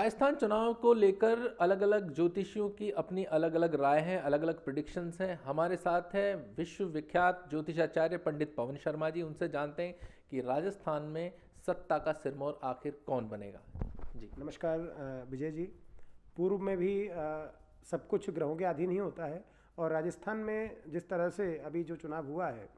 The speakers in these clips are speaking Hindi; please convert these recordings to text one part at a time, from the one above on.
राजस्थान चुनाव को लेकर अलग अलग ज्योतिषियों की अपनी अलग अलग राय हैं अलग अलग प्रिडिक्शंस हैं हमारे साथ हैं विश्वविख्यात ज्योतिषाचार्य पंडित पवन शर्मा जी उनसे जानते हैं कि राजस्थान में सत्ता का सिरमौर आखिर कौन बनेगा जी नमस्कार विजय जी पूर्व में भी सब कुछ ग्रहों के अधीन ही होता है और राजस्थान में जिस तरह से अभी जो चुनाव हुआ है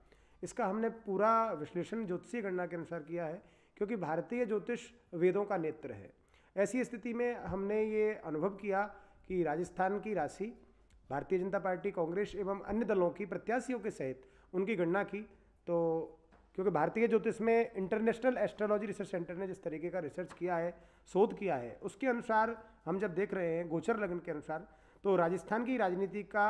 इसका हमने पूरा विश्लेषण ज्योतिषीय गणना के अनुसार किया है क्योंकि भारतीय ज्योतिष वेदों का नेत्र है ऐसी स्थिति में हमने ये अनुभव किया कि राजस्थान की राशि भारतीय जनता पार्टी कांग्रेस एवं अन्य दलों की प्रत्याशियों के सहित उनकी गणना की तो क्योंकि भारतीय ज्योतिष में इंटरनेशनल एस्ट्रोलॉजी रिसर्च सेंटर ने जिस तरीके का रिसर्च किया है शोध किया है उसके अनुसार हम जब देख रहे हैं गोचर लगन के अनुसार तो राजस्थान की राजनीति का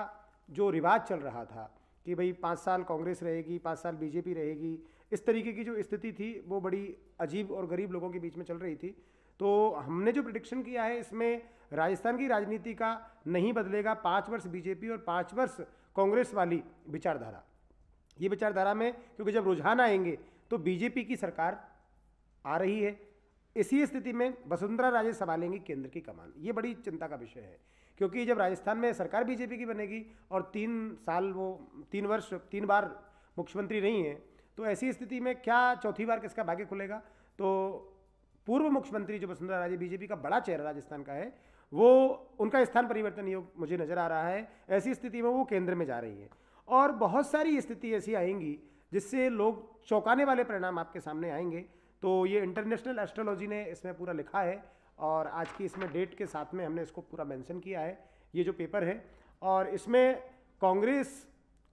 जो रिवाज चल रहा था कि भाई पाँच साल कांग्रेस रहेगी पाँच साल बीजेपी रहेगी इस तरीके की जो स्थिति थी वो बड़ी अजीब और गरीब लोगों के बीच में चल रही थी तो हमने जो प्रडिक्शन किया है इसमें राजस्थान की राजनीति का नहीं बदलेगा पाँच वर्ष बीजेपी और पाँच वर्ष कांग्रेस वाली विचारधारा ये विचारधारा में क्योंकि जब रुझान आएंगे तो बीजेपी की सरकार आ रही है इसी स्थिति में वसुंधरा राजे संभालेंगी केंद्र की कमान ये बड़ी चिंता का विषय है क्योंकि जब राजस्थान में सरकार बीजेपी की बनेगी और तीन साल वो तीन वर्ष तीन बार मुख्यमंत्री रही हैं तो ऐसी स्थिति में क्या चौथी बार किसका भाग्य खुलेगा तो पूर्व मुख्यमंत्री जो वसुंधरा राजे बीजेपी का बड़ा चेहरा राजस्थान का है वो उनका स्थान परिवर्तन योग मुझे नज़र आ रहा है ऐसी स्थिति में वो केंद्र में जा रही है और बहुत सारी स्थिति ऐसी आएंगी जिससे लोग चौंकाने वाले परिणाम आपके सामने आएंगे तो ये इंटरनेशनल एस्ट्रोलॉजी ने इसमें पूरा लिखा है और आज की इसमें डेट के साथ में हमने इसको पूरा मेंशन किया है ये जो पेपर है और इसमें कांग्रेस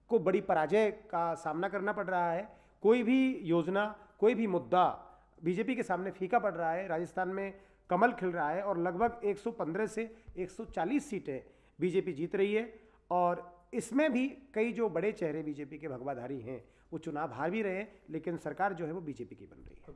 को बड़ी पराजय का सामना करना पड़ रहा है कोई भी योजना कोई भी मुद्दा बीजेपी के सामने फीका पड़ रहा है राजस्थान में कमल खिल रहा है और लगभग 115 से 140 सीटें बीजेपी जीत रही है और इसमें भी कई जो बड़े चेहरे बीजेपी के भगवाधारी हैं वो चुनाव हार भी रहे लेकिन सरकार जो है वो बीजेपी की बन रही है